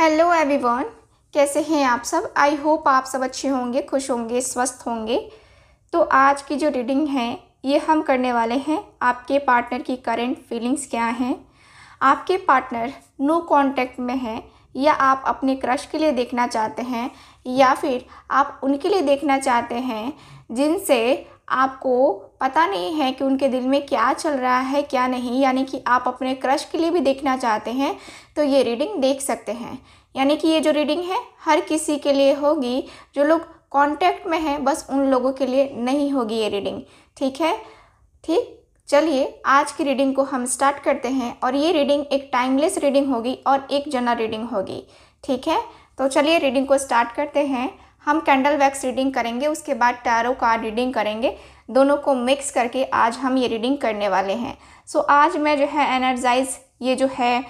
hello everyone कैसे हैं आप सब आई होप आप सब अच्छे होंगे खुश होंगे स्वस्थ होंगे तो आज की जो रीडिंग है ये हम करने वाले हैं आपके पार्टनर की करेंट फीलिंग्स क्या हैं आपके पार्टनर नो कांटेक्ट में हैं या आप अपने क्रश के लिए देखना चाहते हैं या फिर आप उनके लिए देखना चाहते हैं जिनसे आपको पता नहीं है कि उनके दिल में क्या चल रहा है क्या नहीं यानी कि आप अपने क्रश के लिए भी देखना चाहते हैं तो ये रीडिंग देख सकते हैं यानी कि ये जो रीडिंग है हर किसी के लिए होगी जो लोग कांटेक्ट में हैं बस उन लोगों के लिए नहीं होगी ये रीडिंग ठीक है ठीक चलिए आज की रीडिंग को हम स्टार्ट करते हैं और ये रीडिंग एक टाइमलेस रीडिंग होगी और एक जना रीडिंग होगी ठीक है तो चलिए रीडिंग को स्टार्ट करते हैं हम कैंडल वैक्स रीडिंग करेंगे उसके बाद टैरो कार्ड रीडिंग करेंगे दोनों को मिक्स करके आज हम ये रीडिंग करने वाले हैं सो so, आज मैं जो है एनर्जाइज ये जो है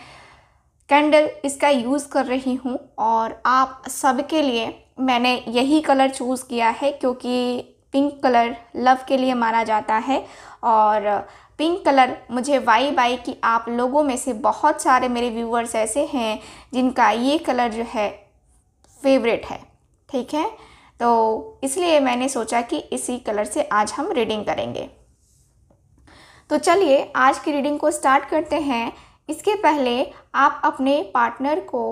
कैंडल इसका यूज़ कर रही हूँ और आप सबके लिए मैंने यही कलर चूज़ किया है क्योंकि पिंक कलर लव के लिए माना जाता है और पिंक कलर मुझे वाई बाई कि आप लोगों में से बहुत सारे मेरे व्यूवर्स ऐसे हैं जिनका ये कलर जो है फेवरेट है ठीक है तो इसलिए मैंने सोचा कि इसी कलर से आज हम रीडिंग करेंगे तो चलिए आज की रीडिंग को स्टार्ट करते हैं इसके पहले आप अपने पार्टनर को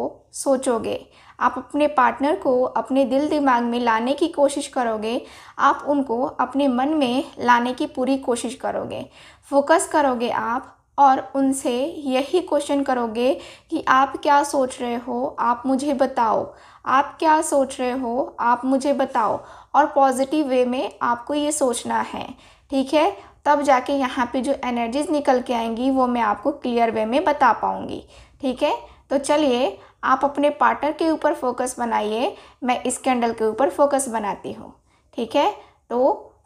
सोचोगे आप अपने पार्टनर को अपने दिल दिमाग में लाने की कोशिश करोगे आप उनको अपने मन में लाने की पूरी कोशिश करोगे फोकस करोगे आप और उनसे यही क्वेश्चन करोगे कि आप क्या सोच रहे हो आप मुझे बताओ आप क्या सोच रहे हो आप मुझे बताओ और पॉजिटिव वे में आपको ये सोचना है ठीक है तब जाके यहाँ पे जो एनर्जीज निकल के आएंगी वो मैं आपको क्लियर वे में बता पाऊँगी ठीक है तो चलिए आप अपने पार्टनर के ऊपर फोकस बनाइए मैं इस कैंडल के ऊपर फोकस बनाती हूँ ठीक है तो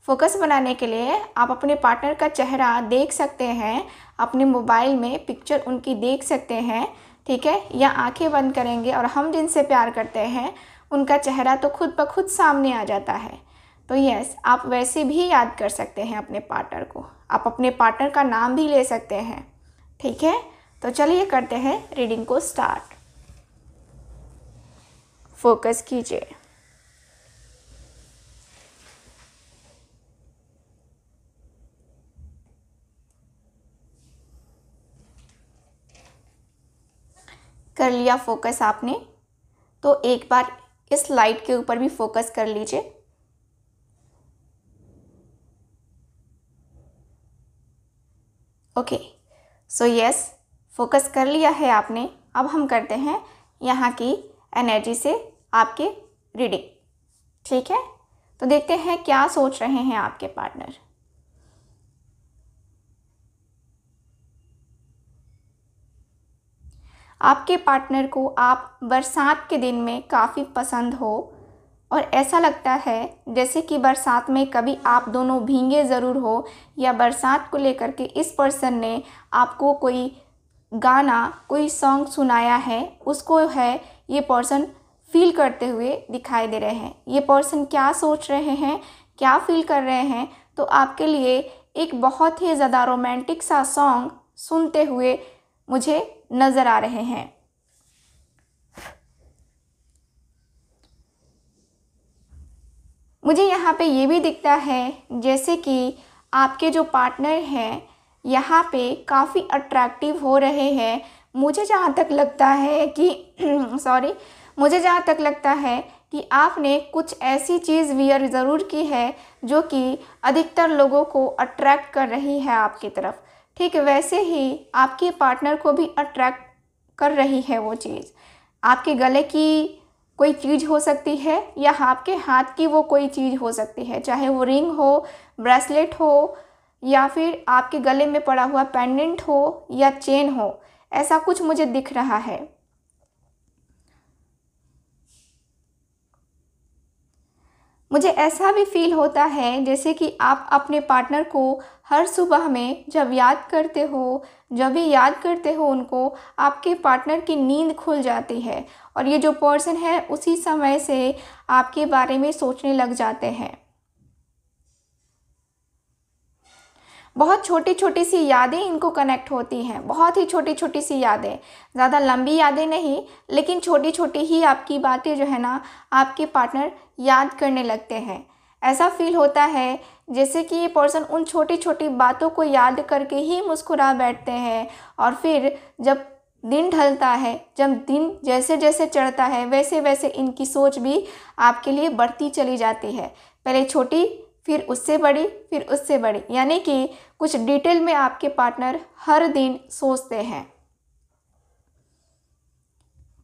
फोकस बनाने के लिए आप अपने पार्टनर का चेहरा देख सकते हैं अपने मोबाइल में पिक्चर उनकी देख सकते हैं ठीक है या आंखें बंद करेंगे और हम जिनसे प्यार करते हैं उनका चेहरा तो खुद ब खुद सामने आ जाता है तो यस आप वैसे भी याद कर सकते हैं अपने पार्टनर को आप अपने पार्टनर का नाम भी ले सकते हैं ठीक है तो चलिए करते हैं रीडिंग को स्टार्ट फोकस कीजिए कर लिया फोकस आपने तो एक बार इस लाइट के ऊपर भी फोकस कर लीजिए ओके सो यस फोकस कर लिया है आपने अब हम करते हैं यहाँ की एनर्जी से आपके रीडिंग ठीक है तो देखते हैं क्या सोच रहे हैं आपके पार्टनर आपके पार्टनर को आप बरसात के दिन में काफ़ी पसंद हो और ऐसा लगता है जैसे कि बरसात में कभी आप दोनों भींगे ज़रूर हो या बरसात को लेकर के इस पर्सन ने आपको कोई गाना कोई सॉन्ग सुनाया है उसको है ये पर्सन फील करते हुए दिखाई दे रहे हैं ये पर्सन क्या सोच रहे हैं क्या फील कर रहे हैं तो आपके लिए एक बहुत ही ज़्यादा रोमांटिक सा सॉन्ग सुनते हुए मुझे नज़र आ रहे हैं मुझे यहाँ पे ये भी दिखता है जैसे कि आपके जो पार्टनर हैं यहाँ पे काफ़ी अट्रैक्टिव हो रहे हैं मुझे जहाँ तक लगता है कि सॉरी मुझे जहाँ तक लगता है कि आपने कुछ ऐसी चीज़ वियर ज़रूर की है जो कि अधिकतर लोगों को अट्रैक्ट कर रही है आपकी तरफ ठीक वैसे ही आपके पार्टनर को भी अट्रैक्ट कर रही है वो चीज़ आपके गले की कोई चीज़ हो सकती है या आपके हाथ की वो कोई चीज़ हो सकती है चाहे वो रिंग हो ब्रेसलेट हो या फिर आपके गले में पड़ा हुआ पेंडेंट हो या चेन हो ऐसा कुछ मुझे दिख रहा है मुझे ऐसा भी फील होता है जैसे कि आप अपने पार्टनर को हर सुबह में जब याद करते हो जब भी याद करते हो उनको आपके पार्टनर की नींद खुल जाती है और ये जो पर्सन है उसी समय से आपके बारे में सोचने लग जाते हैं बहुत छोटी छोटी सी यादें इनको कनेक्ट होती हैं बहुत ही छोटी छोटी सी यादें ज़्यादा लंबी यादें नहीं लेकिन छोटी छोटी ही आपकी बातें जो है ना आपके पार्टनर याद करने लगते हैं ऐसा फील होता है जैसे कि ये पर्सन उन छोटी छोटी बातों को याद करके ही मुस्कुरा बैठते हैं और फिर जब दिन ढलता है जब दिन जैसे जैसे चढ़ता है वैसे वैसे इनकी सोच भी आपके लिए बढ़ती चली जाती है पहले छोटी फिर उससे बड़ी फिर उससे बड़ी यानी कि कुछ डिटेल में आपके पार्टनर हर दिन सोचते हैं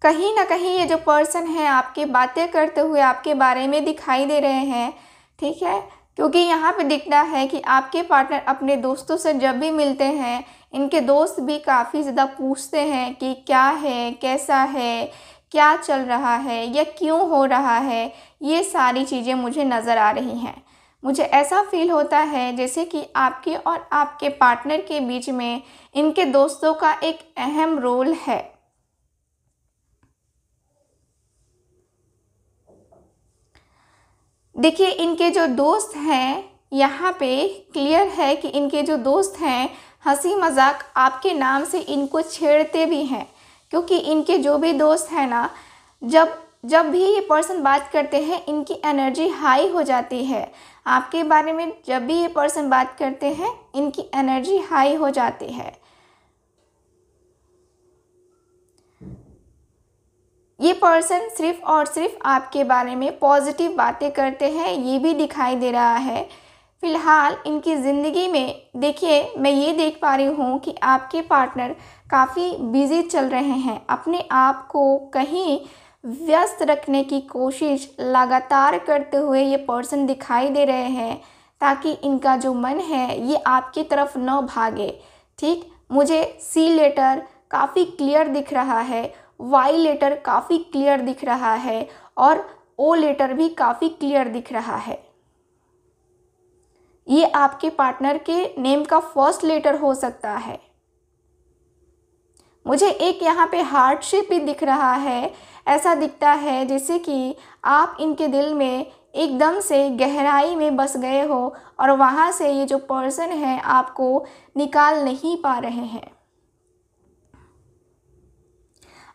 कहीं ना कहीं ये जो पर्सन है आपके बातें करते हुए आपके बारे में दिखाई दे रहे हैं ठीक है क्योंकि यहाँ पे दिखता है कि आपके पार्टनर अपने दोस्तों से जब भी मिलते हैं इनके दोस्त भी काफ़ी ज़्यादा पूछते हैं कि क्या है कैसा है क्या चल रहा है या क्यों हो रहा है ये सारी चीज़ें मुझे नज़र आ रही हैं मुझे ऐसा फील होता है जैसे कि आपके और आपके पार्टनर के बीच में इनके दोस्तों का एक अहम रोल है देखिए इनके जो दोस्त हैं यहाँ पे क्लियर है कि इनके जो दोस्त हैं हंसी मजाक आपके नाम से इनको छेड़ते भी हैं क्योंकि इनके जो भी दोस्त हैं ना जब जब भी ये पर्सन बात करते हैं इनकी एनर्जी हाई हो जाती है आपके बारे में जब भी ये पर्सन बात करते हैं इनकी एनर्जी हाई हो जाती है ये पर्सन सिर्फ और सिर्फ आपके बारे में पॉजिटिव बातें करते हैं ये भी दिखाई दे रहा है फिलहाल इनकी ज़िंदगी में देखिए मैं ये देख पा रही हूँ कि आपके पार्टनर काफ़ी बिजी चल रहे हैं अपने आप को कहीं व्यस्त रखने की कोशिश लगातार करते हुए ये पर्सन दिखाई दे रहे हैं ताकि इनका जो मन है ये आपकी तरफ न भागे ठीक मुझे सी लेटर काफ़ी क्लियर दिख रहा है वाई लेटर काफ़ी क्लियर दिख रहा है और ओ लेटर भी काफ़ी क्लियर दिख रहा है ये आपके पार्टनर के नेम का फर्स्ट लेटर हो सकता है मुझे एक यहाँ पे हार्डशिप शेप भी दिख रहा है ऐसा दिखता है जैसे कि आप इनके दिल में एकदम से गहराई में बस गए हो और वहाँ से ये जो पर्सन है आपको निकाल नहीं पा रहे हैं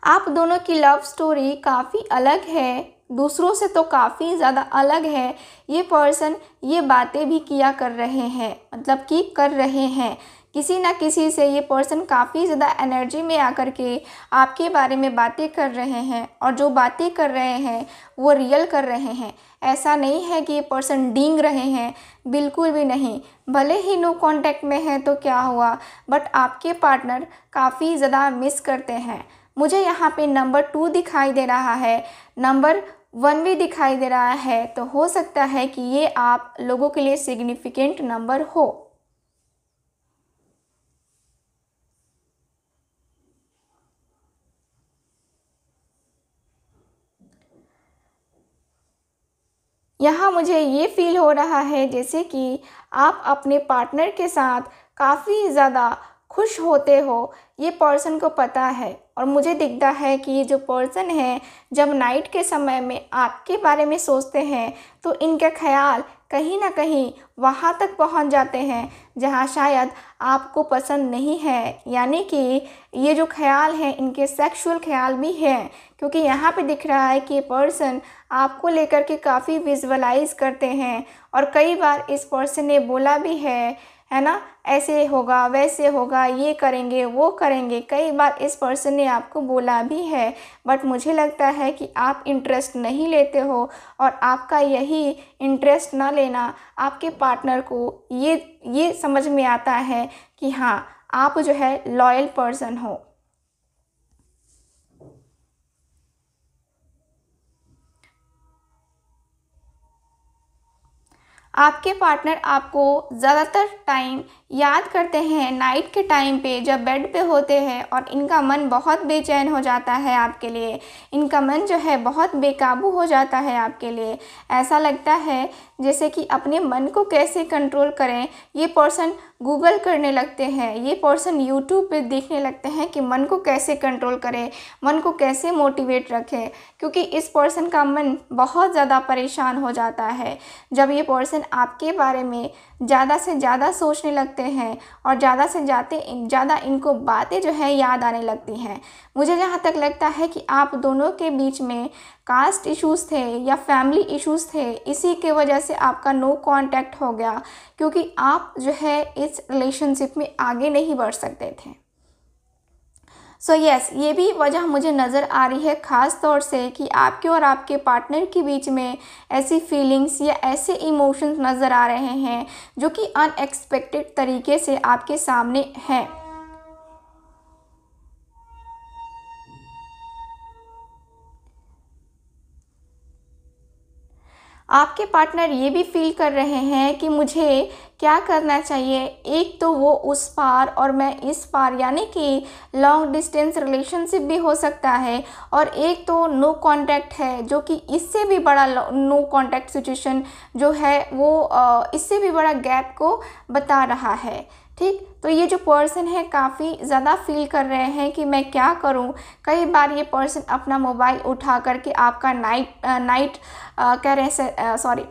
आप दोनों की लव स्टोरी काफ़ी अलग है दूसरों से तो काफ़ी ज़्यादा अलग है ये पर्सन ये बातें भी किया कर रहे हैं मतलब कि कर रहे हैं किसी ना किसी से ये पर्सन काफ़ी ज़्यादा एनर्जी में आकर के आपके बारे में बातें कर रहे हैं और जो बातें कर रहे हैं वो रियल कर रहे हैं ऐसा नहीं है कि ये पर्सन डींग रहे हैं बिल्कुल भी नहीं भले ही नो कांटेक्ट में है तो क्या हुआ बट आपके पार्टनर काफ़ी ज़्यादा मिस करते हैं मुझे यहाँ पे नंबर टू दिखाई दे रहा है नंबर वन भी दिखाई दे रहा है तो हो सकता है कि ये आप लोगों के लिए सिग्निफिकेंट नंबर हो यहाँ मुझे ये फील हो रहा है जैसे कि आप अपने पार्टनर के साथ काफ़ी ज़्यादा खुश होते हो ये पर्सन को पता है और मुझे दिखता है कि ये जो पर्सन है जब नाइट के समय में आपके बारे में सोचते हैं तो इनके ख्याल कहीं ना कहीं वहाँ तक पहुँच जाते हैं जहाँ शायद आपको पसंद नहीं है यानी कि ये जो ख्याल हैं इनके सेक्सुअल ख्याल भी हैं क्योंकि यहाँ पे दिख रहा है कि ये पर्सन आपको लेकर के काफ़ी विजुअलाइज करते हैं और कई बार इस पर्सन ने बोला भी है है ना ऐसे होगा वैसे होगा ये करेंगे वो करेंगे कई बार इस पर्सन ने आपको बोला भी है बट मुझे लगता है कि आप इंटरेस्ट नहीं लेते हो और आपका यही इंटरेस्ट ना लेना आपके पार्टनर को ये ये समझ में आता है कि हाँ आप जो है लॉयल पर्सन हो आपके पार्टनर आपको ज़्यादातर टाइम याद करते हैं नाइट के टाइम पे जब बेड पे होते हैं और इनका मन बहुत बेचैन हो जाता है आपके लिए इनका मन जो है बहुत बेकाबू हो जाता है आपके लिए ऐसा लगता है जैसे कि अपने मन को कैसे कंट्रोल करें ये पर्सन गूगल करने लगते हैं ये पर्सन यूट्यूब पे देखने लगते हैं कि मन को कैसे कंट्रोल करें मन को कैसे मोटिवेट रखें क्योंकि इस पर्सन का मन बहुत ज़्यादा परेशान हो जाता है जब ये पर्सन आपके बारे में ज़्यादा से ज़्यादा सोचने लगते हैं और ज़्यादा से ज़्यादा ज़्यादा इनको बातें जो है याद आने लगती हैं मुझे जहाँ तक लगता है कि आप दोनों के बीच में कास्ट इश्यूज थे या फैमिली इश्यूज थे इसी के वजह से आपका नो कांटेक्ट हो गया क्योंकि आप जो है इस रिलेशनशिप में आगे नहीं बढ़ सकते थे सो so यस yes, ये भी वजह मुझे नज़र आ रही है ख़ास तौर से कि आपके और आपके पार्टनर के बीच में ऐसी फीलिंग्स या ऐसे इमोशंस नज़र आ रहे हैं जो कि अनएक्सपेक्टेड तरीके से आपके सामने हैं आपके पार्टनर ये भी फील कर रहे हैं कि मुझे क्या करना चाहिए एक तो वो उस पार और मैं इस पार यानी कि लॉन्ग डिस्टेंस रिलेशनशिप भी हो सकता है और एक तो नो कांटेक्ट है जो कि इससे भी बड़ा नो कांटेक्ट सिचुएशन जो है वो इससे भी बड़ा गैप को बता रहा है ठीक तो ये जो पर्सन है काफ़ी ज़्यादा फील कर रहे हैं कि मैं क्या करूं कई बार ये पर्सन अपना मोबाइल उठा करके आपका नाइट नाइट कह रहे सॉरी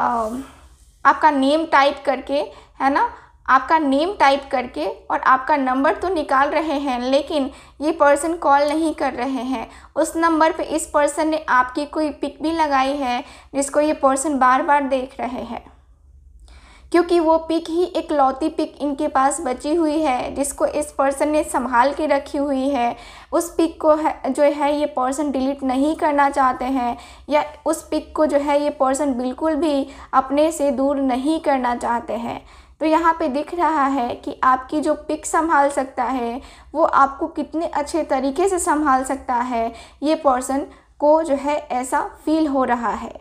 आपका नेम टाइप करके है ना आपका नेम टाइप करके और आपका नंबर तो निकाल रहे हैं लेकिन ये पर्सन कॉल नहीं कर रहे हैं उस नंबर पे इस पर्सन ने आपकी कोई पिक भी लगाई है जिसको ये पर्सन बार बार देख रहे हैं क्योंकि वो पिक ही एक लौती पिक इनके पास बची हुई है जिसको इस पर्सन ने संभाल के रखी हुई है उस पिक को है, जो है ये पर्सन डिलीट नहीं करना चाहते हैं या उस पिक को जो है ये पर्सन बिल्कुल भी अपने से दूर नहीं करना चाहते हैं तो यहाँ पे दिख रहा है कि आपकी जो पिक संभाल सकता है वो आपको कितने अच्छे तरीके से संभाल सकता है ये पर्सन को जो है ऐसा फील हो रहा है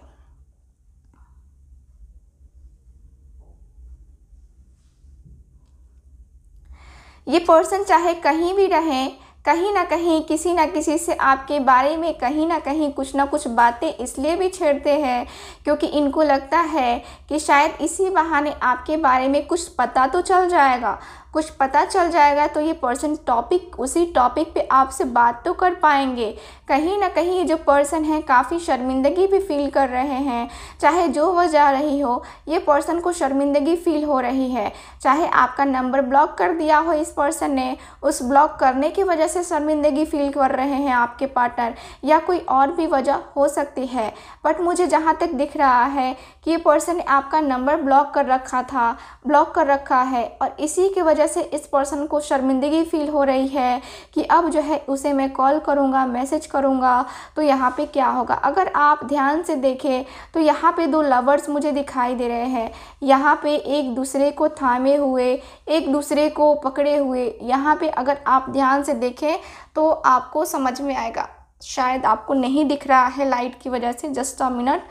ये पर्सन चाहे कहीं भी रहें कहीं ना कहीं किसी ना किसी से आपके बारे में कहीं ना कहीं कुछ ना कुछ बातें इसलिए भी छेड़ते हैं क्योंकि इनको लगता है कि शायद इसी बहाने आपके बारे में कुछ पता तो चल जाएगा कुछ पता चल जाएगा तो ये पर्सन टॉपिक उसी टॉपिक पे आपसे बात तो कर पाएंगे कहीं ना कहीं जो पर्सन है काफ़ी शर्मिंदगी भी फील कर रहे हैं चाहे जो जा रही हो ये पर्सन को शर्मिंदगी फील हो रही है चाहे आपका नंबर ब्लॉक कर दिया हो इस पर्सन ने उस ब्लॉक करने की वजह से शर्मिंदगी फील कर रहे हैं आपके पार्टनर या कोई और भी वजह हो सकती है बट मुझे जहाँ तक दिख रहा है कि ये पर्सन ने आपका नंबर ब्लॉक कर रखा था ब्लॉक कर रखा है और इसी की वजह वजह से इस पर्सन को शर्मिंदगी फ़ील हो रही है कि अब जो है उसे मैं कॉल करूँगा मैसेज करूँगा तो यहाँ पे क्या होगा अगर आप ध्यान से देखें तो यहाँ पे दो लवर्स मुझे दिखाई दे रहे हैं यहाँ पे एक दूसरे को थामे हुए एक दूसरे को पकड़े हुए यहाँ पे अगर आप ध्यान से देखें तो आपको समझ में आएगा शायद आपको नहीं दिख रहा है लाइट की वजह से जस्ट अ मिनट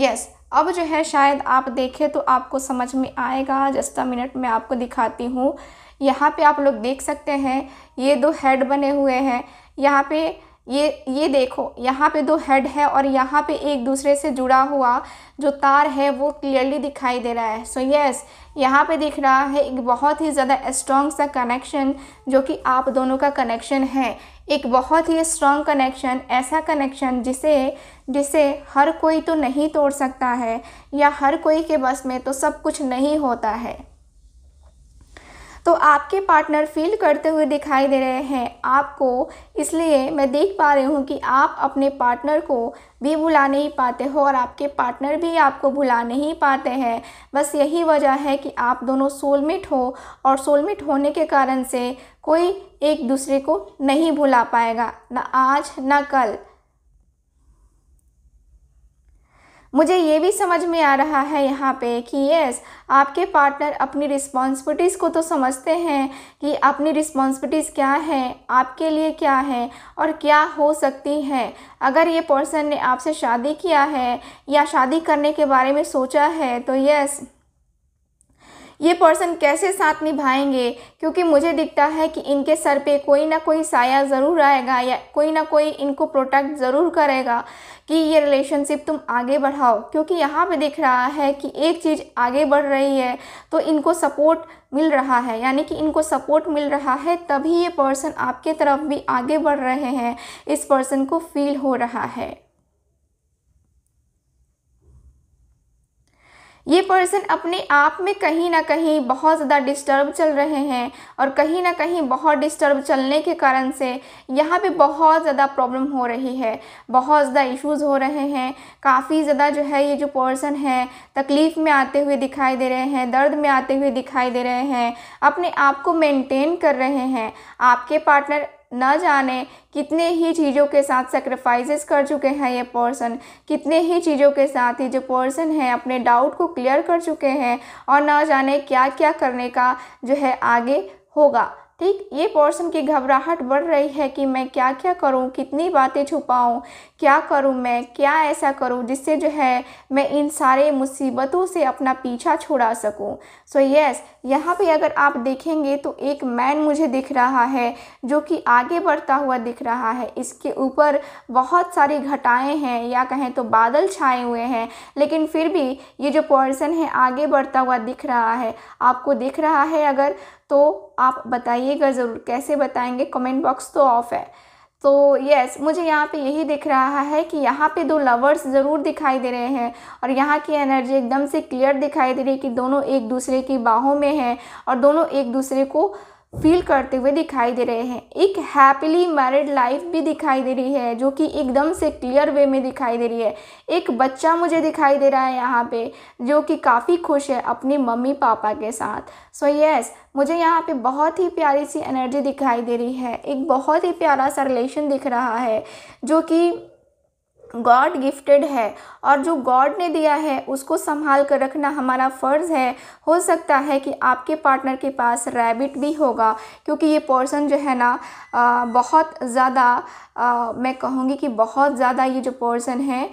यस अब जो है शायद आप देखें तो आपको समझ में आएगा जस्ट अ मिनट मैं आपको दिखाती हूँ यहाँ पे आप लोग देख सकते हैं ये दो हेड बने हुए हैं यहाँ पे ये ये देखो यहाँ पे दो हेड है और यहाँ पे एक दूसरे से जुड़ा हुआ जो तार है वो क्लियरली दिखाई दे रहा है सो so यस yes, यहाँ पे दिख रहा है एक बहुत ही ज़्यादा स्ट्रॉन्ग सा कनेक्शन जो कि आप दोनों का कनेक्शन है एक बहुत ही स्ट्रॉन्ग कनेक्शन ऐसा कनेक्शन जिसे जिसे हर कोई तो नहीं तोड़ सकता है या हर कोई के बस में तो सब कुछ नहीं होता है तो आपके पार्टनर फील करते हुए दिखाई दे रहे हैं आपको इसलिए मैं देख पा रही हूँ कि आप अपने पार्टनर को भी भुला नहीं पाते हो और आपके पार्टनर भी आपको भुला नहीं पाते हैं बस यही वजह है कि आप दोनों सोलमेट हो और सोलमेट होने के कारण से कोई एक दूसरे को नहीं भुला पाएगा ना आज ना कल मुझे ये भी समझ में आ रहा है यहाँ पे कि यस आपके पार्टनर अपनी रिस्पॉन्सिबिलिटीज़ को तो समझते हैं कि अपनी रिस्पॉन्सिबिलिटीज़ क्या हैं आपके लिए क्या है और क्या हो सकती है अगर ये पर्सन ने आपसे शादी किया है या शादी करने के बारे में सोचा है तो यस ये पर्सन कैसे साथ निभाएंगे क्योंकि मुझे दिखता है कि इनके सर पे कोई ना कोई साया ज़रूर आएगा या कोई ना कोई इनको प्रोटेक्ट ज़रूर करेगा कि ये रिलेशनशिप तुम आगे बढ़ाओ क्योंकि यहाँ पे दिख रहा है कि एक चीज़ आगे बढ़ रही है तो इनको सपोर्ट मिल रहा है यानी कि इनको सपोर्ट मिल रहा है तभी ये पर्सन आपके तरफ भी आगे बढ़ रहे हैं इस पर्सन को फील हो रहा है ये पर्सन अपने आप में कहीं ना कहीं बहुत ज़्यादा डिस्टर्ब चल रहे हैं और कहीं ना कहीं बहुत डिस्टर्ब चलने के कारण से यहाँ पे बहुत ज़्यादा प्रॉब्लम हो रही है बहुत ज़्यादा इश्यूज़ हो रहे हैं काफ़ी ज़्यादा जो है ये जो पर्सन है तकलीफ़ में आते हुए दिखाई दे रहे हैं दर्द में आते हुए दिखाई दे रहे हैं अपने आप को मेनटेन कर रहे हैं आपके पार्टनर ना जाने कितने ही चीज़ों के साथ सेक्रीफाइसेस कर चुके हैं ये पर्सन कितने ही चीज़ों के साथ ये जो पर्सन है अपने डाउट को क्लियर कर चुके हैं और ना जाने क्या क्या करने का जो है आगे होगा ठीक ये पोर्सन की घबराहट बढ़ रही है कि मैं क्या क्या करूं कितनी बातें छुपाऊं क्या करूं मैं क्या ऐसा करूं जिससे जो है मैं इन सारे मुसीबतों से अपना पीछा छुड़ा सकूं सो so यस yes, यहाँ पे अगर आप देखेंगे तो एक मैन मुझे दिख रहा है जो कि आगे बढ़ता हुआ दिख रहा है इसके ऊपर बहुत सारी घटाएँ हैं या कहें तो बादल छाए हुए हैं लेकिन फिर भी ये जो पोर्सन है आगे बढ़ता हुआ दिख रहा है आपको दिख रहा है अगर तो आप बताइएगा ज़रूर कैसे बताएंगे कमेंट बॉक्स तो ऑफ है तो यस मुझे यहाँ पे यही दिख रहा है कि यहाँ पे दो लवर्स ज़रूर दिखाई दे रहे हैं और यहाँ की एनर्जी एकदम से क्लियर दिखाई दे रही है कि दोनों एक दूसरे की बाहों में हैं और दोनों एक दूसरे को फील करते हुए दिखाई दे रहे हैं एक हैप्पीली मैरिड लाइफ भी दिखाई दे रही है जो कि एकदम से क्लियर वे में दिखाई दे रही है एक बच्चा मुझे दिखाई दे रहा है यहाँ पे जो कि काफ़ी खुश है अपने मम्मी पापा के साथ सो so यस yes, मुझे यहाँ पे बहुत ही प्यारी सी एनर्जी दिखाई दे रही है एक बहुत ही प्यारा सा रिलेशन दिख रहा है जो कि गॉड गिफ्टेड है और जो गॉड ने दिया है उसको संभाल कर रखना हमारा फ़र्ज़ है हो सकता है कि आपके पार्टनर के पास रैबिट भी होगा क्योंकि ये पोर्सन जो है ना बहुत ज़्यादा मैं कहूँगी कि बहुत ज़्यादा ये जो पोर्सन है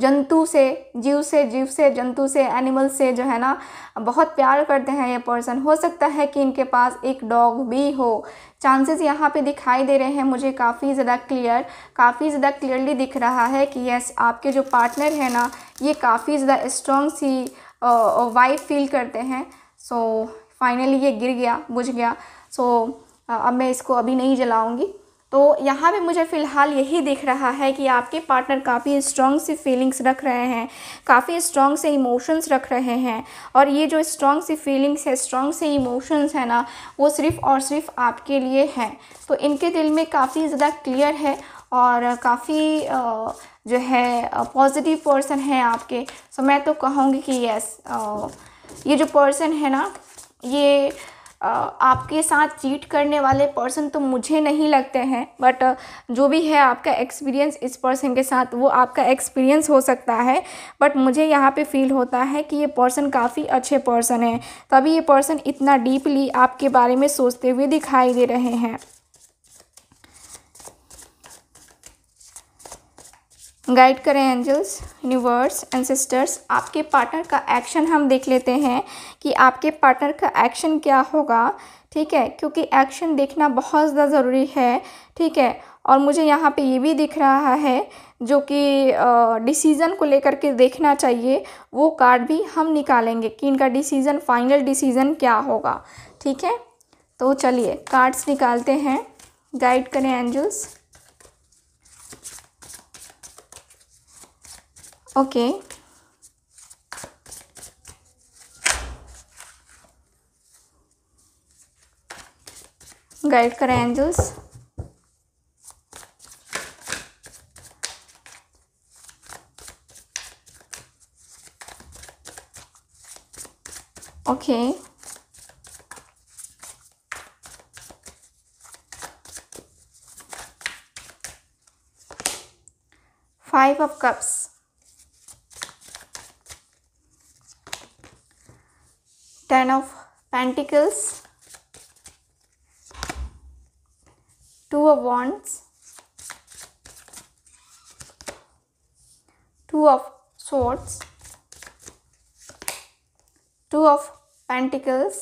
जंतु से जीव से जीव से जंतु से एनिमल से जो है ना बहुत प्यार करते हैं ये पर्सन हो सकता है कि इनके पास एक डॉग भी हो चांसेस यहाँ पे दिखाई दे रहे हैं मुझे काफ़ी ज़्यादा क्लियर काफ़ी ज़्यादा क्लियरली दिख रहा है कि यस आपके जो पार्टनर है ना ये काफ़ी ज़्यादा स्ट्रॉन्ग सी वाइफ फील करते हैं सो so, फाइनली ये गिर गया बुझ गया सो so, अब मैं इसको अभी नहीं जलाऊँगी तो यहाँ पे मुझे फ़िलहाल यही दिख रहा है कि आपके पार्टनर काफ़ी स्ट्रॉन्ग सी फीलिंग्स रख रहे हैं काफ़ी स्ट्रॉन्ग से इमोशंस रख रहे हैं और ये जो स्ट्रॉन्ग सी फीलिंग्स है स्ट्रॉन्ग से इमोशंस है ना वो सिर्फ़ और सिर्फ आपके लिए हैं तो इनके दिल में काफ़ी ज़्यादा क्लियर है और काफ़ी जो है पॉजिटिव पर्सन है आपके सो मैं तो कहूँगी कि यस ये जो पर्सन है ना ये आपके साथ चीट करने वाले पर्सन तो मुझे नहीं लगते हैं बट जो भी है आपका एक्सपीरियंस इस पर्सन के साथ वो आपका एक्सपीरियंस हो सकता है बट मुझे यहाँ पे फील होता है कि ये पर्सन काफ़ी अच्छे पर्सन हैं तभी ये पर्सन इतना डीपली आपके बारे में सोचते हुए दिखाई दे रहे हैं गाइड करें एंजल्स यूनिवर्स सिस्टर्स आपके पार्टनर का एक्शन हम देख लेते हैं कि आपके पार्टनर का एक्शन क्या होगा ठीक है क्योंकि एक्शन देखना बहुत ज़्यादा ज़रूरी है ठीक है और मुझे यहाँ पे ये भी दिख रहा है जो कि डिसीज़न को लेकर के देखना चाहिए वो कार्ड भी हम निकालेंगे कि इनका डिसीज़न फाइनल डिसीज़न क्या होगा ठीक है तो चलिए कार्ड्स निकालते हैं गाइड करें एंजल्स ओके गाइड करें angels okay five of cups ten of pentacles two of wands two of swords two of pentacles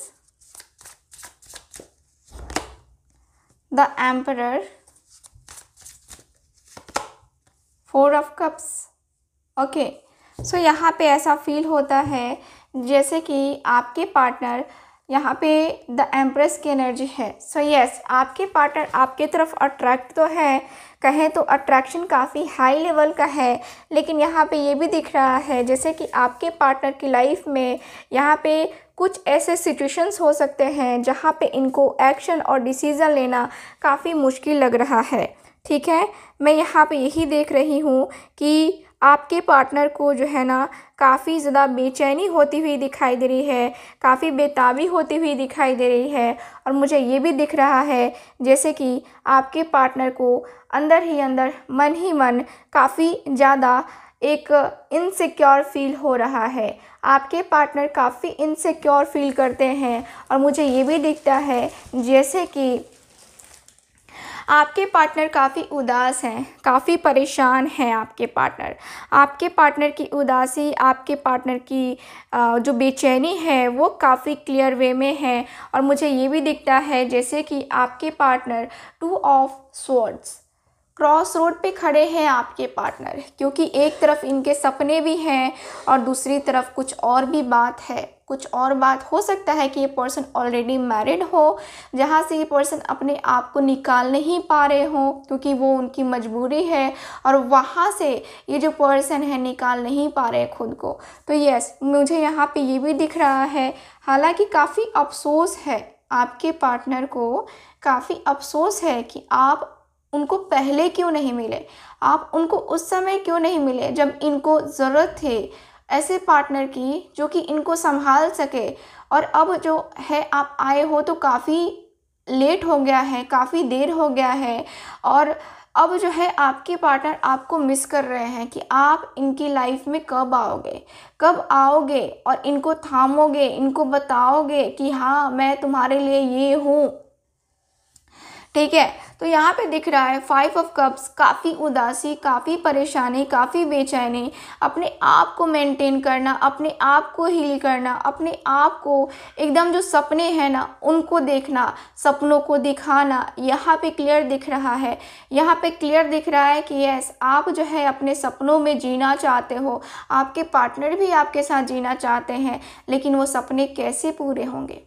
the emperor four of cups okay so यहाँ पे ऐसा फील होता है जैसे कि आपके पार्टनर यहाँ पे द एम्प्रेस की एनर्जी है सो so यस yes, आपके पार्टनर आपके तरफ अट्रैक्ट तो है कहें तो अट्रैक्शन काफ़ी हाई लेवल का है लेकिन यहाँ पे ये भी दिख रहा है जैसे कि आपके पार्टनर की लाइफ में यहाँ पे कुछ ऐसे सिचुएशंस हो सकते हैं जहाँ पे इनको एक्शन और डिसीज़न लेना काफ़ी मुश्किल लग रहा है ठीक है मैं यहाँ पे यही देख रही हूँ कि आपके पार्टनर को जो है ना काफ़ी ज़्यादा बेचैनी होती हुई दिखाई दे रही है काफ़ी बेताबी होती हुई दिखाई दे रही है और मुझे ये भी दिख रहा है जैसे कि आपके पार्टनर को अंदर ही अंदर मन ही मन काफ़ी ज़्यादा एक इनसिक्योर फील हो रहा है आपके पार्टनर काफ़ी इनसिक्योर फील करते हैं और मुझे ये भी दिखता है जैसे कि आपके पार्टनर काफ़ी उदास हैं काफ़ी परेशान हैं आपके पार्टनर आपके पार्टनर की उदासी आपके पार्टनर की जो बेचैनी है वो काफ़ी क्लियर वे में है और मुझे ये भी दिखता है जैसे कि आपके partner two of swords cross road पे खड़े हैं आपके पार्टनर क्योंकि एक तरफ इनके सपने भी हैं और दूसरी तरफ कुछ और भी बात है कुछ और बात हो सकता है कि ये पर्सन ऑलरेडी मैरिड हो जहाँ से ये पर्सन अपने आप को निकाल नहीं पा रहे हो क्योंकि वो उनकी मजबूरी है और वहाँ से ये जो पर्सन है निकाल नहीं पा रहे खुद को तो यस मुझे यहाँ पे ये भी दिख रहा है हालांकि काफ़ी अफसोस है आपके पार्टनर को काफ़ी अफसोस है कि आप उनको पहले क्यों नहीं मिले आप उनको उस समय क्यों नहीं मिले जब इनको ज़रूरत थी ऐसे पार्टनर की जो कि इनको संभाल सके और अब जो है आप आए हो तो काफ़ी लेट हो गया है काफ़ी देर हो गया है और अब जो है आपके पार्टनर आपको मिस कर रहे हैं कि आप इनकी लाइफ में कब आओगे कब आओगे और इनको थामोगे इनको बताओगे कि हाँ मैं तुम्हारे लिए ये हूँ ठीक है तो यहाँ पे दिख रहा है फाइव ऑफ कप्स काफ़ी उदासी काफ़ी परेशानी काफ़ी बेचैनी अपने आप को मेंटेन करना अपने आप को हील करना अपने आप को एकदम जो सपने हैं ना उनको देखना सपनों को दिखाना यहाँ पे क्लियर दिख रहा है यहाँ पे क्लियर दिख रहा है कि यस आप जो है अपने सपनों में जीना चाहते हो आपके पार्टनर भी आपके साथ जीना चाहते हैं लेकिन वो सपने कैसे पूरे होंगे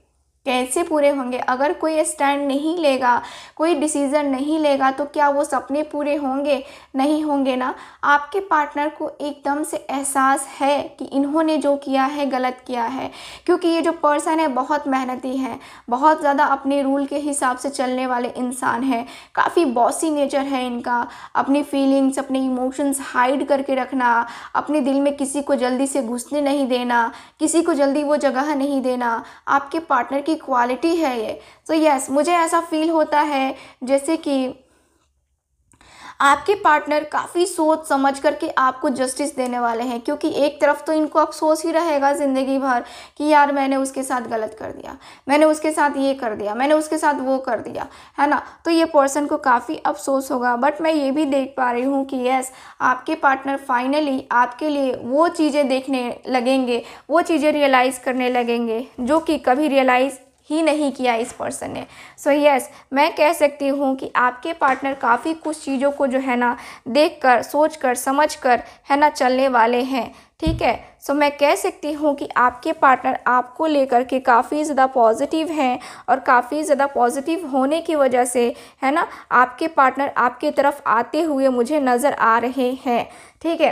कैसे पूरे होंगे अगर कोई स्टैंड नहीं लेगा कोई डिसीज़न नहीं लेगा तो क्या वो सपने पूरे होंगे नहीं होंगे ना आपके पार्टनर को एकदम से एहसास है कि इन्होंने जो किया है गलत किया है क्योंकि ये जो पर्सन है बहुत मेहनती है बहुत ज़्यादा अपने रूल के हिसाब से चलने वाले इंसान हैं काफ़ी बॉसी नेचर है इनका अपनी फीलिंग्स अपने इमोशंस हाइड करके रखना अपने दिल में किसी को जल्दी से घुसने नहीं देना किसी को जल्दी वो जगह नहीं देना आपके पार्टनर की की क्वालिटी है ये सो so यस yes, मुझे ऐसा फील होता है जैसे कि आपके पार्टनर काफ़ी सोच समझ करके आपको जस्टिस देने वाले हैं क्योंकि एक तरफ तो इनको अफसोस ही रहेगा ज़िंदगी भर कि यार मैंने उसके साथ गलत कर दिया मैंने उसके साथ ये कर दिया मैंने उसके साथ वो कर दिया है ना तो ये पर्सन को काफ़ी अफसोस होगा बट मैं ये भी देख पा रही हूँ कि यस आपके पार्टनर फाइनली आपके लिए वो चीज़ें देखने लगेंगे वो चीज़ें रियलाइज़ करने लगेंगे जो कि कभी रियलाइज़ ही नहीं किया इस पर्सन ने सो so, यस yes, मैं कह सकती हूँ कि आपके पार्टनर काफ़ी कुछ चीज़ों को जो है ना देख कर सोच कर समझ कर है ना चलने वाले हैं ठीक है सो so, मैं कह सकती हूँ कि आपके पार्टनर आपको लेकर के काफ़ी ज़्यादा पॉजिटिव हैं और काफ़ी ज़्यादा पॉजिटिव होने की वजह से है ना आपके पार्टनर आपकी तरफ आते हुए मुझे नज़र आ रहे हैं ठीक है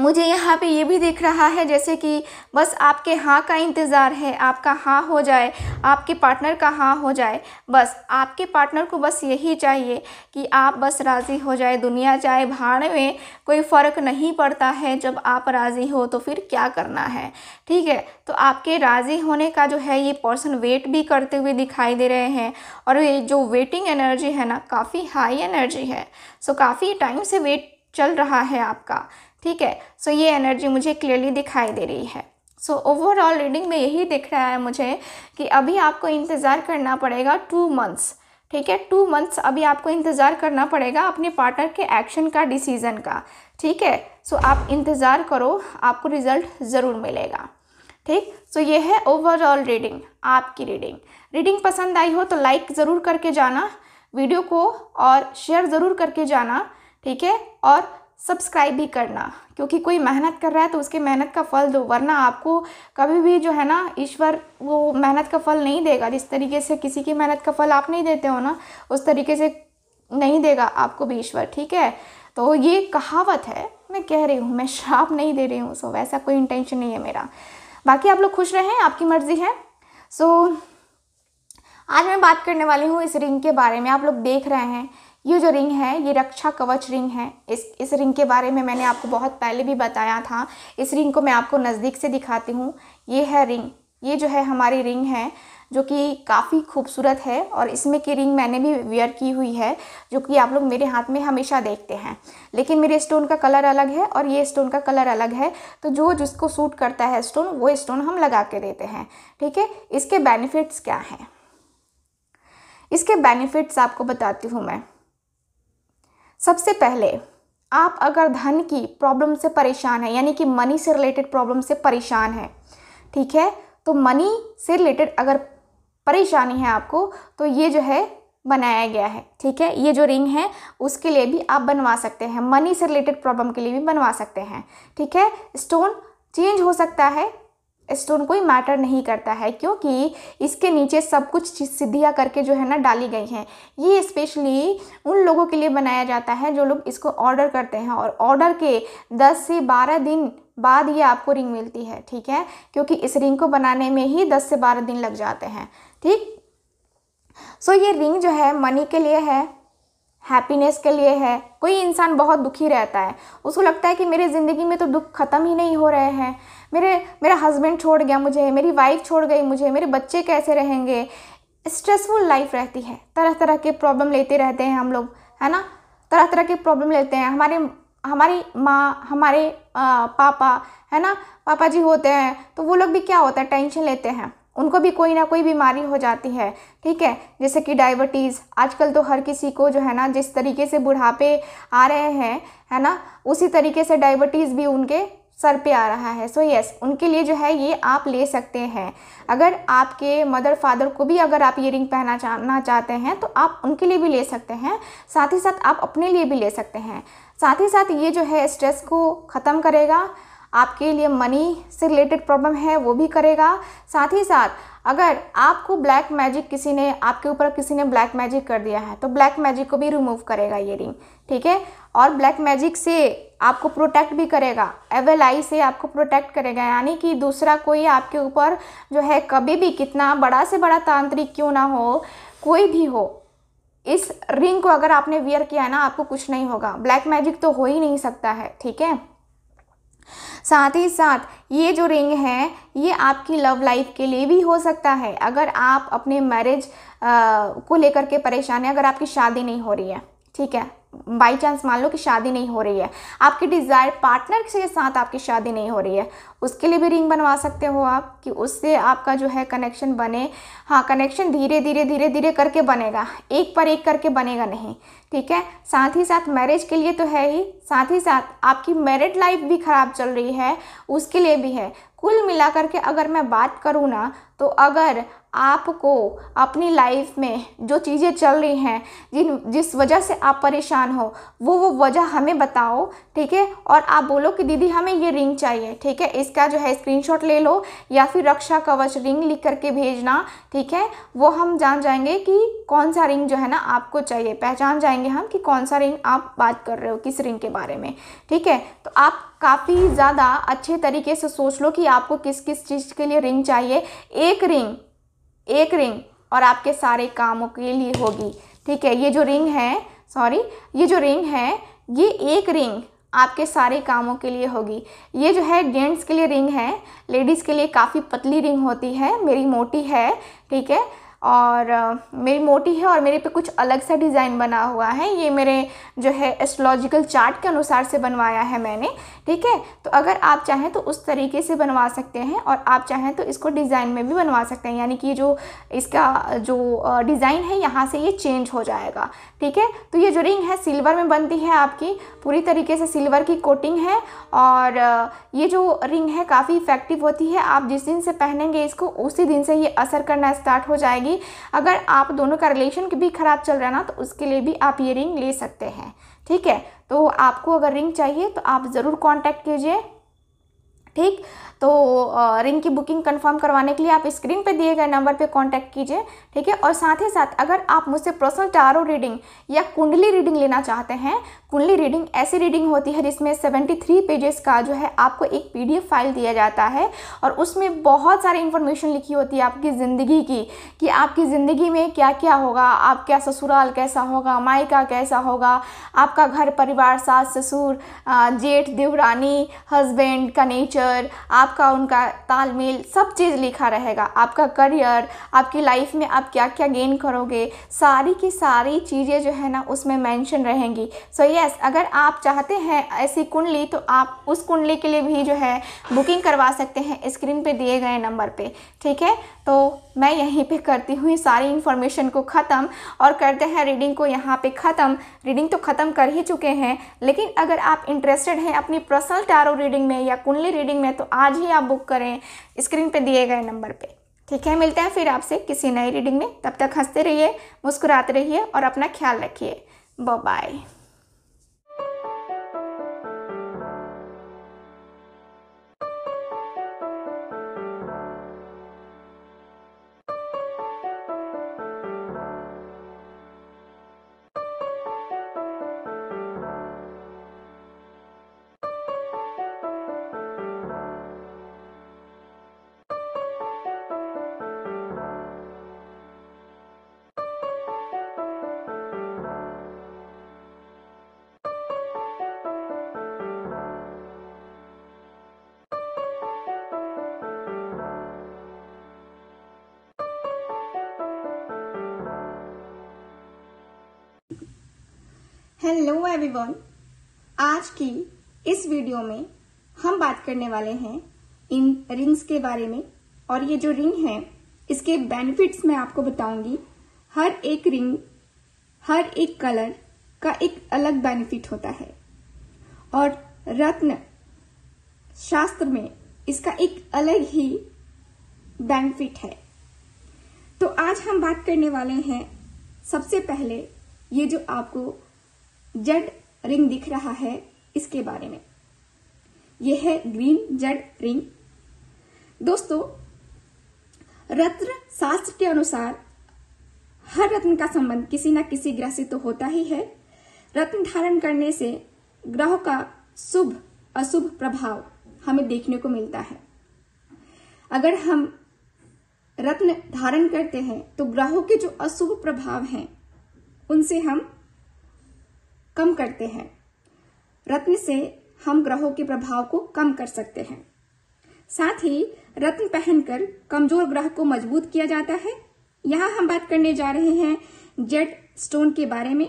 मुझे यहाँ पे ये भी दिख रहा है जैसे कि बस आपके हाँ का इंतज़ार है आपका हाँ हो जाए आपके पार्टनर का हाँ हो जाए बस आपके पार्टनर को बस यही चाहिए कि आप बस राज़ी हो जाए दुनिया चाहे भाड़ में कोई फ़र्क नहीं पड़ता है जब आप राज़ी हो तो फिर क्या करना है ठीक है तो आपके राज़ी होने का जो है ये पर्सन वेट भी करते हुए दिखाई दे रहे हैं और ये जो वेटिंग एनर्जी है ना काफ़ी हाई एनर्जी है सो काफ़ी टाइम से वेट चल रहा है आपका ठीक है सो so, ये एनर्जी मुझे क्लियरली दिखाई दे रही है सो ओवरऑल रीडिंग में यही दिख रहा है मुझे कि अभी आपको इंतज़ार करना पड़ेगा टू मंथ्स ठीक है टू मंथ्स अभी आपको इंतज़ार करना पड़ेगा अपने पार्टनर के एक्शन का डिसीज़न का ठीक है सो आप इंतज़ार करो आपको रिज़ल्ट ज़रूर मिलेगा ठीक सो ये है ओवरऑल रीडिंग आपकी रीडिंग रीडिंग पसंद आई हो तो लाइक ज़रूर करके जाना वीडियो को और शेयर ज़रूर करके जाना ठीक है और सब्सक्राइब भी करना क्योंकि कोई मेहनत कर रहा है तो उसके मेहनत का फल दो वरना आपको कभी भी जो है ना ईश्वर वो मेहनत का फल नहीं देगा जिस तरीके से किसी की मेहनत का फल आप नहीं देते हो ना उस तरीके से नहीं देगा आपको भी ईश्वर ठीक है तो ये कहावत है मैं कह रही हूँ मैं श्राप नहीं दे रही हूँ सो वैसा कोई इंटेंशन नहीं है मेरा बाकी आप लोग खुश रहें आपकी मर्ज़ी है सो आज मैं बात करने वाली हूँ इस रिंग के बारे में आप लोग देख रहे हैं ये जो रिंग है ये रक्षा कवच रिंग है इस इस रिंग के बारे में मैंने आपको बहुत पहले भी बताया था इस रिंग को मैं आपको नज़दीक से दिखाती हूँ ये है रिंग ये जो है हमारी रिंग है जो कि काफ़ी खूबसूरत है और इसमें की रिंग मैंने भी वेयर की हुई है जो कि आप लोग मेरे हाथ में हमेशा देखते हैं लेकिन मेरे स्टोन का कलर अलग है और ये स्टोन का कलर अलग है तो जो जिसको सूट करता है स्टोन वो स्टोन हम लगा के देते हैं ठीक है इसके बेनिफिट्स क्या हैं इसके बेनिफिट्स आपको बताती हूँ मैं सबसे पहले आप अगर धन की प्रॉब्लम से परेशान हैं यानी कि मनी से रिलेटेड प्रॉब्लम से परेशान हैं ठीक है तो मनी से रिलेटेड अगर परेशानी है आपको तो ये जो है बनाया गया है ठीक है ये जो रिंग है उसके लिए भी आप बनवा सकते हैं मनी से रिलेटेड प्रॉब्लम के लिए भी बनवा सकते हैं ठीक है स्टोन चेंज हो सकता है स्टोन कोई मैटर नहीं करता है क्योंकि इसके नीचे सब कुछ सिद्धियाँ करके जो है ना डाली गई हैं ये स्पेशली उन लोगों के लिए बनाया जाता है जो लोग इसको ऑर्डर करते हैं और ऑर्डर के 10 से 12 दिन बाद ये आपको रिंग मिलती है ठीक है क्योंकि इस रिंग को बनाने में ही 10 से 12 दिन लग जाते हैं ठीक सो so, ये रिंग जो है मनी के लिए है हैप्पीनेस के लिए है कोई इंसान बहुत दुखी रहता है उसको लगता है कि मेरी ज़िंदगी में तो दुख ख़त्म ही नहीं हो रहे हैं मेरे मेरा हस्बैंड छोड़ गया मुझे मेरी वाइफ छोड़ गई मुझे मेरे बच्चे कैसे रहेंगे स्ट्रेसफुल लाइफ रहती है तरह तरह के प्रॉब्लम लेते रहते हैं हम लोग है ना तरह तरह के प्रॉब्लम लेते हैं हमारे हमारी माँ हमारे आ, पापा है ना पापा जी होते हैं तो वो लोग भी क्या होता है टेंशन लेते हैं उनको भी कोई ना कोई बीमारी हो जाती है ठीक है जैसे कि डायबिटीज़ आजकल तो हर किसी को जो है ना जिस तरीके से बुढ़ापे आ रहे हैं है ना उसी तरीके से डायबिटीज़ भी उनके सर पे आ रहा है सो so यस yes, उनके लिए जो है ये आप ले सकते हैं अगर आपके मदर फादर को भी अगर आप ये रिंग पहना चाहना चाहते हैं तो आप उनके लिए भी ले सकते हैं साथ ही साथ आप अपने लिए भी ले सकते हैं साथ ही साथ ये जो है स्ट्रेस को ख़त्म करेगा आपके लिए मनी से रिलेटेड प्रॉब्लम है वो भी करेगा साथ ही साथ अगर आपको ब्लैक मैजिक किसी ने आपके ऊपर किसी ने ब्लैक मैजिक कर दिया है तो ब्लैक मैजिक को भी रिमूव करेगा ये रिंग ठीक है और ब्लैक मैजिक से आपको प्रोटेक्ट भी करेगा एवल आई से आपको प्रोटेक्ट करेगा यानी कि दूसरा कोई आपके ऊपर जो है कभी भी कितना बड़ा से बड़ा तांत्रिक क्यों ना हो कोई भी हो इस रिंग को अगर आपने वियर किया है ना आपको कुछ नहीं होगा ब्लैक मैजिक तो हो ही नहीं सकता है ठीक है साथ ही साथ ये जो रिंग है ये आपकी लव लाइफ के लिए भी हो सकता है अगर आप अपने मैरिज को लेकर के परेशान हैं अगर आपकी शादी नहीं हो रही है ठीक है बाई चांस मान लो कि शादी नहीं हो रही है आपकी डिज़ायर पार्टनर के साथ आपकी शादी नहीं हो रही है उसके लिए भी रिंग बनवा सकते हो आप कि उससे आपका जो है कनेक्शन बने हाँ कनेक्शन धीरे धीरे धीरे धीरे करके बनेगा एक पर एक करके बनेगा नहीं ठीक है साथ ही साथ मैरिज के लिए तो है ही साथ ही साथ आपकी मैरिड लाइफ भी ख़राब चल रही है उसके लिए भी है कुल मिला के अगर मैं बात करूँ ना तो अगर आपको अपनी लाइफ में जो चीज़ें चल रही हैं जिन जिस वजह से आप परेशान हो वो वो वजह हमें बताओ ठीक है और आप बोलो कि दीदी हमें ये रिंग चाहिए ठीक है इसका जो है स्क्रीनशॉट ले लो या फिर रक्षा कवच रिंग लिख करके भेजना ठीक है वो हम जान जाएंगे कि कौन सा रिंग जो है ना आपको चाहिए पहचान जाएंगे हम कि कौन सा रिंग आप बात कर रहे हो किस रिंग के बारे में ठीक है तो आप काफ़ी ज़्यादा अच्छे तरीके से सोच लो कि आपको किस किस चीज़ के लिए रिंग चाहिए एक रिंग एक रिंग और आपके सारे कामों के लिए होगी ठीक है ये जो रिंग है सॉरी ये जो रिंग है ये एक रिंग आपके सारे कामों के लिए होगी ये जो है जेंट्स के लिए रिंग है लेडीज़ के लिए काफ़ी पतली रिंग होती है मेरी मोटी है ठीक है और मेरी मोटी है और मेरे पे कुछ अलग सा डिज़ाइन बना हुआ है ये मेरे जो है एस्ट्रोलॉजिकल चार्ट के अनुसार से बनवाया है मैंने ठीक है तो अगर आप चाहें तो उस तरीके से बनवा सकते हैं और आप चाहें तो इसको डिज़ाइन में भी बनवा सकते हैं यानी कि जो इसका जो डिज़ाइन है यहाँ से ये चेंज हो जाएगा ठीक है तो ये जो रिंग है सिल्वर में बनती है आपकी पूरी तरीके से सिल्वर की कोटिंग है और ये जो रिंग है काफ़ी इफ़ेक्टिव होती है आप जिस दिन से पहनेंगे इसको उसी दिन से ये असर करना स्टार्ट हो जाएगी भी अगर आप दोनों का रिलेशन भी ख़राब चल रहा है ना तो उसके लिए भी आप ये रिंग ले सकते हैं ठीक है तो आपको अगर रिंग चाहिए तो आप ज़रूर कॉन्टैक्ट कीजिए ठीक तो रिंग की बुकिंग कंफर्म करवाने के लिए आप स्क्रीन पे दिए गए नंबर पे कांटेक्ट कीजिए ठीक है और साथ ही साथ अगर आप मुझसे पर्सनल टारो रीडिंग या कुंडली रीडिंग लेना चाहते हैं कुंडली रीडिंग ऐसी रीडिंग होती है जिसमें 73 पेजेस का जो है आपको एक पीडीएफ फाइल दिया जाता है और उसमें बहुत सारी इन्फॉर्मेशन लिखी होती है आपकी ज़िंदगी की कि आपकी ज़िंदगी में क्या क्या होगा आप क्या ससुराल कैसा होगा मायका कैसा होगा आपका घर परिवार सास ससुर जेठ देवरानी हस्बैंड का नेचर आप आपका उनका तालमेल सब चीज़ लिखा रहेगा आपका करियर आपकी लाइफ में आप क्या क्या गेन करोगे सारी की सारी चीज़ें जो है ना उसमें मेंशन रहेंगी सो so यस yes, अगर आप चाहते हैं ऐसी कुंडली तो आप उस कुंडली के लिए भी जो है बुकिंग करवा सकते हैं स्क्रीन पे दिए गए नंबर पे ठीक है तो मैं यहीं पे करती हूँ सारी इन्फॉर्मेशन को ख़त्म और करते हैं रीडिंग को यहाँ पे ख़त्म रीडिंग तो ख़त्म कर ही चुके हैं लेकिन अगर आप इंटरेस्टेड हैं अपनी पर्सनल टैरो रीडिंग में या कुंडली रीडिंग में तो आज ही आप बुक करें स्क्रीन पे दिए गए नंबर पे ठीक है मिलते हैं फिर आपसे किसी नई रीडिंग में तब तक हंसते रहिए मुस्कुराते रहिए और अपना ख्याल रखिए बाय हेलो एवरीवन आज की इस वीडियो में हम बात करने वाले हैं इन रिंग्स के बारे में और ये जो रिंग है इसके बेनिफिट्स मैं आपको बताऊंगी हर एक रिंग हर एक कलर का एक अलग बेनिफिट होता है और रत्न शास्त्र में इसका एक अलग ही बेनिफिट है तो आज हम बात करने वाले हैं सबसे पहले ये जो आपको जेड रिंग दिख रहा है इसके बारे में यह है ग्रीन जेड रिंग दोस्तों रत्न शास्त्र के अनुसार हर रत्न का संबंध किसी न किसी ग्रह से तो होता ही है रत्न धारण करने से ग्रहों का शुभ अशुभ प्रभाव हमें देखने को मिलता है अगर हम रत्न धारण करते हैं तो ग्रहों के जो अशुभ प्रभाव हैं उनसे हम कम करते हैं रत्न से हम ग्रहों के प्रभाव को कम कर सकते हैं साथ ही रत्न पहनकर कमजोर ग्रह को मजबूत किया जाता है यहाँ हम बात करने जा रहे हैं जेड स्टोन के बारे में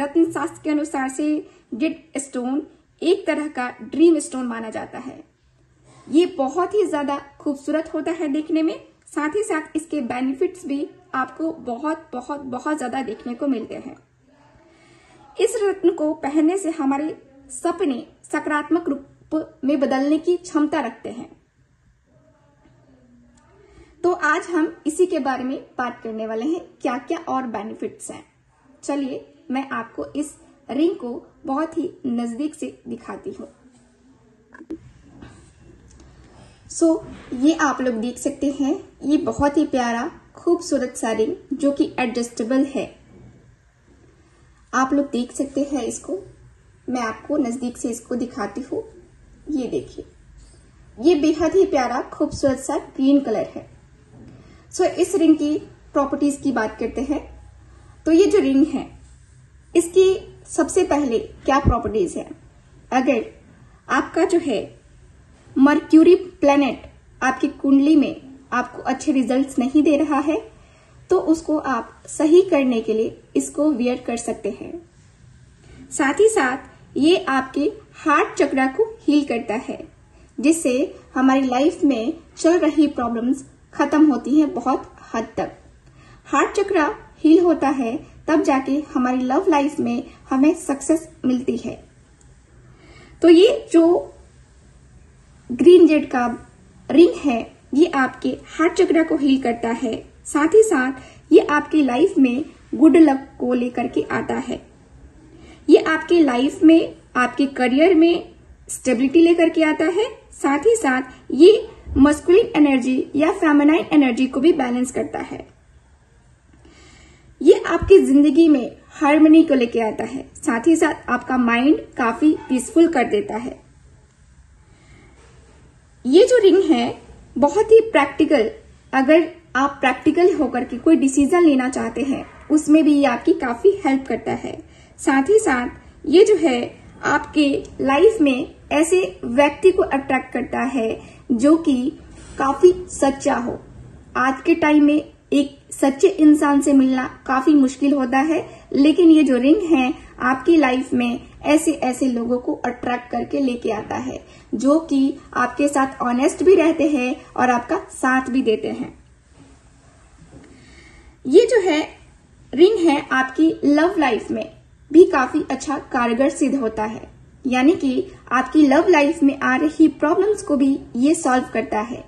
रत्न शास्त्र के अनुसार से जेड स्टोन एक तरह का ड्रीम स्टोन माना जाता है ये बहुत ही ज्यादा खूबसूरत होता है देखने में साथ ही साथ इसके बेनिफिट्स भी आपको बहुत बहुत बहुत ज्यादा देखने को मिलते हैं इस रत्न को पहनने से हमारे सपने सकारात्मक रूप में बदलने की क्षमता रखते हैं तो आज हम इसी के बारे में बात करने वाले हैं क्या क्या और बेनिफिट्स हैं चलिए मैं आपको इस रिंग को बहुत ही नजदीक से दिखाती हूँ सो so, ये आप लोग देख सकते हैं ये बहुत ही प्यारा खूबसूरत सा रिंग जो कि एडजस्टेबल है आप लोग देख सकते हैं इसको मैं आपको नज़दीक से इसको दिखाती हूँ ये देखिए ये बेहद ही प्यारा खूबसूरत सा ग्रीन कलर है सो so, इस रिंग की प्रॉपर्टीज की बात करते हैं तो ये जो रिंग है इसकी सबसे पहले क्या प्रॉपर्टीज है अगर आपका जो है मर्क्यूरी प्लेनेट आपकी कुंडली में आपको अच्छे रिजल्ट्स नहीं दे रहा है तो उसको आप सही करने के लिए इसको वियर कर सकते हैं साथ ही साथ ये आपके हार्ट चक्रा को हील करता है जिससे हमारी लाइफ में चल रही प्रॉब्लम्स खत्म होती है बहुत हद तक हार्ट चक्रा हील होता है तब जाके हमारी लव लाइफ में हमें सक्सेस मिलती है तो ये जो ग्रीन जेड का रिंग है ये आपके हार्ट चक्रा को हील करता है साथ ही साथ ये आपकी लाइफ में गुड लक को लेकर के आता है ये आपकी लाइफ में आपके करियर में स्टेबिलिटी लेकर के आता है साथ ही साथ ये मस्कुलिन एनर्जी या फेमेनाइन एनर्जी को भी बैलेंस करता है ये आपकी जिंदगी में हार्मनी को लेकर आता है साथ ही साथ आपका माइंड काफी पीसफुल कर देता है ये जो रिंग है बहुत ही प्रैक्टिकल अगर आप प्रैक्टिकल होकर के कोई डिसीजन लेना चाहते हैं उसमें भी ये आपकी काफी हेल्प करता है साथ ही साथ ये जो है आपके लाइफ में ऐसे व्यक्ति को अट्रैक्ट करता है जो कि काफी सच्चा हो आज के टाइम में एक सच्चे इंसान से मिलना काफी मुश्किल होता है लेकिन ये जो रिंग है आपकी लाइफ में ऐसे ऐसे लोगों को अट्रैक्ट करके लेके आता है जो कि आपके साथ ऑनेस्ट भी रहते हैं और आपका साथ भी देते हैं ये जो है रिंग है आपकी लव लाइफ में भी काफी अच्छा कारगर सिद्ध होता है यानी कि आपकी लव लाइफ में आ रही प्रॉब्लम्स को भी ये सॉल्व करता है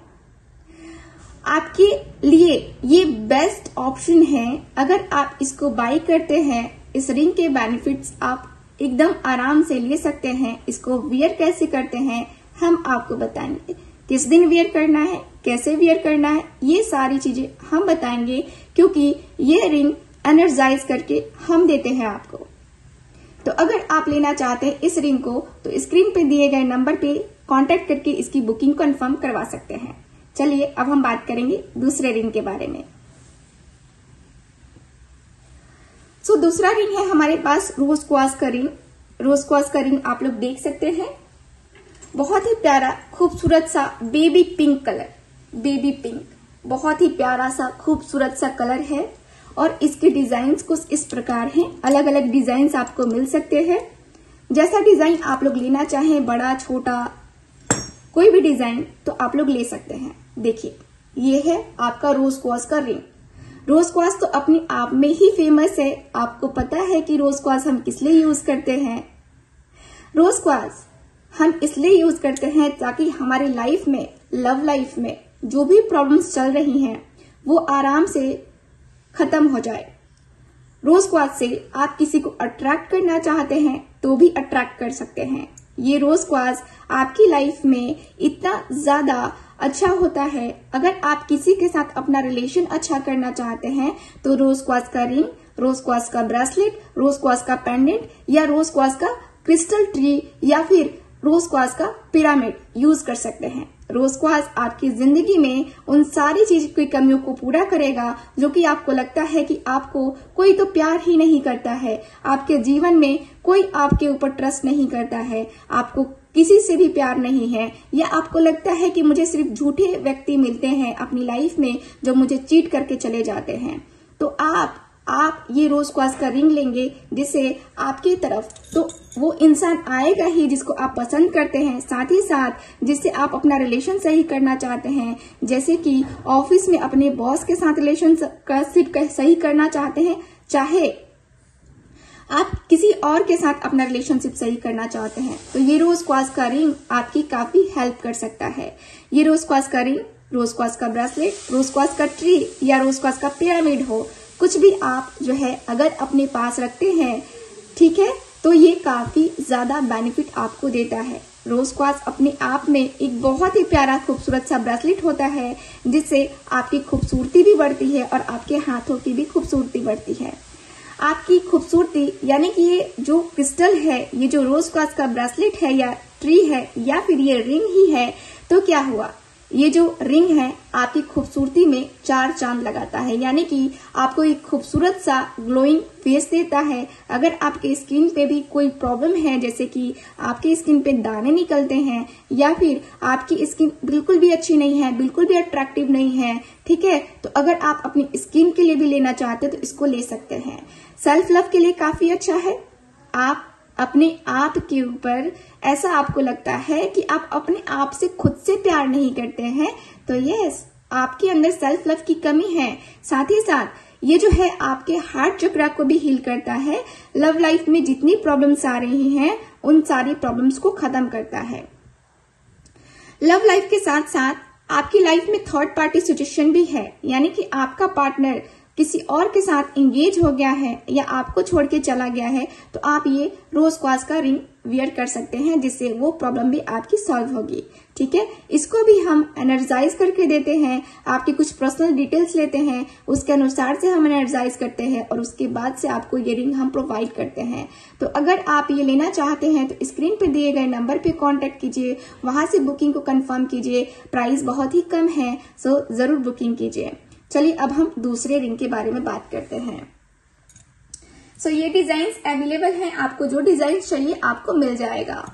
आपके लिए ये बेस्ट ऑप्शन है अगर आप इसको बाई करते हैं इस रिंग के बेनिफिट्स आप एकदम आराम से ले सकते हैं इसको वियर कैसे करते हैं हम आपको बताएंगे किस दिन वियर करना है कैसे वियर करना है ये सारी चीजें हम बताएंगे क्योंकि ये रिंग एनर्जाइज करके हम देते हैं आपको तो अगर आप लेना चाहते हैं इस रिंग को तो स्क्रीन पे दिए गए नंबर पे कांटेक्ट करके इसकी बुकिंग कंफर्म करवा सकते हैं चलिए अब हम बात करेंगे दूसरे रिंग के बारे में सो so, दूसरा रिंग है हमारे पास रोज क्वास का रिंग रोज क्वास का रिंग आप लोग देख सकते हैं बहुत ही प्यारा खूबसूरत सा baby pink colour baby pink बहुत ही प्यारा सा खूबसूरत सा कलर है और इसके डिजाइन कुछ इस प्रकार हैं अलग अलग डिजाइन आपको मिल सकते हैं जैसा डिजाइन आप लोग लेना चाहें बड़ा छोटा कोई भी डिजाइन तो आप लोग ले सकते हैं देखिए ये है आपका रोज क्वास का रिंग रोज क्वास तो अपने आप में ही फेमस है आपको पता है कि रोज क्वास हम किस लिए यूज करते हैं रोज क्वास हम इसलिए यूज करते हैं ताकि हमारे लाइफ में लव लाइफ में जो भी प्रॉब्लम्स चल रही हैं वो आराम से खत्म हो जाए रोज क्वाज से आप किसी को अट्रैक्ट करना चाहते हैं तो भी अट्रैक्ट कर सकते हैं ये रोज क्वाज आपकी लाइफ में इतना ज्यादा अच्छा होता है अगर आप किसी के साथ अपना रिलेशन अच्छा करना चाहते हैं तो रोज क्वाज का रिंग रोज क्वाज का ब्रेसलेट रोज क्वाज का पेंडेंट या रोज क्वाज का क्रिस्टल ट्री या फिर रोज क्वाज का पिरामिड यूज कर सकते हैं रोज रोजक्वास आपकी जिंदगी में उन सारी चीज की कमियों को पूरा करेगा जो कि आपको लगता है कि आपको कोई तो प्यार ही नहीं करता है आपके जीवन में कोई आपके ऊपर ट्रस्ट नहीं करता है आपको किसी से भी प्यार नहीं है या आपको लगता है कि मुझे सिर्फ झूठे व्यक्ति मिलते हैं अपनी लाइफ में जो मुझे चीट करके चले जाते हैं तो आप आप ये रोज क्वास का रिंग लेंगे जिसे आपकी तरफ तो वो इंसान आएगा ही जिसको आप पसंद करते हैं साथ ही साथ जिससे आप अपना रिलेशन सही करना चाहते हैं जैसे कि ऑफिस में अपने बॉस के साथ रिलेशन का सही करना चाहते हैं चाहे आप किसी और के साथ अपना रिलेशनशिप सही करना चाहते हैं तो ये रोज क्वास का रिंग आपकी काफी हेल्प कर सकता है ये रोज क्वास का रिंग रोज क्वास का ब्रेसलेट रोज क्वास का ट्री या रोज क्वास का पिरामिड हो कुछ भी आप जो है अगर अपने पास रखते हैं ठीक है तो ये काफी ज्यादा बेनिफिट आपको देता है रोज क्वास अपने आप में एक बहुत ही प्यारा खूबसूरत सा ब्रेसलेट होता है जिससे आपकी खूबसूरती भी बढ़ती है और आपके हाथों की भी खूबसूरती बढ़ती है आपकी खूबसूरती यानी कि ये जो क्रिस्टल है ये जो रोज क्वास का ब्रेसलेट है या ट्री है या फिर ये रिंग ही है तो क्या हुआ ये जो रिंग है आपकी खूबसूरती में चार चांद लगाता है यानी कि आपको एक खूबसूरत सा ग्लोइंग फेस देता है अगर आपके स्किन पे भी कोई प्रॉब्लम है जैसे कि आपके स्किन पे दाने निकलते हैं या फिर आपकी स्किन बिल्कुल भी अच्छी नहीं है बिल्कुल भी अट्रैक्टिव नहीं है ठीक है तो अगर आप अपनी स्किन के लिए भी लेना चाहते हैं तो इसको ले सकते हैं सेल्फ लव के लिए काफी अच्छा है आप अपने आप के ऊपर ऐसा आपको लगता है कि आप अपने आप से खुद से प्यार नहीं करते हैं तो यस आपके अंदर सेल्फ लव की कमी है साथ ही साथ ये जो है आपके हार्ट चक्रा को भी हील करता है लव लाइफ में जितनी प्रॉब्लम्स आ रही हैं उन सारी प्रॉब्लम्स को खत्म करता है लव लाइफ के साथ साथ आपकी लाइफ में थर्ड पार्टी सिचुएशन भी है यानी कि आपका पार्टनर किसी और के साथ इंगेज हो गया है या आपको छोड़ के चला गया है तो आप ये रोज क्वास का रिंग वियर कर सकते हैं जिससे वो प्रॉब्लम भी आपकी सॉल्व होगी ठीक है इसको भी हम एनर्जाइज करके देते हैं आपकी कुछ पर्सनल डिटेल्स लेते हैं उसके अनुसार से हम एनर्जाइज करते हैं और उसके बाद से आपको ये रिंग हम प्रोवाइड करते हैं तो अगर आप ये लेना चाहते हैं तो स्क्रीन पर दिए गए नंबर पर कॉन्टेक्ट कीजिए वहां से बुकिंग को कन्फर्म कीजिए प्राइस बहुत ही कम है सो जरूर बुकिंग कीजिए चलिए अब हम दूसरे रिंग के बारे में बात करते हैं सो so, ये डिजाइन अवेलेबल हैं आपको जो डिजाइन चाहिए आपको मिल जाएगा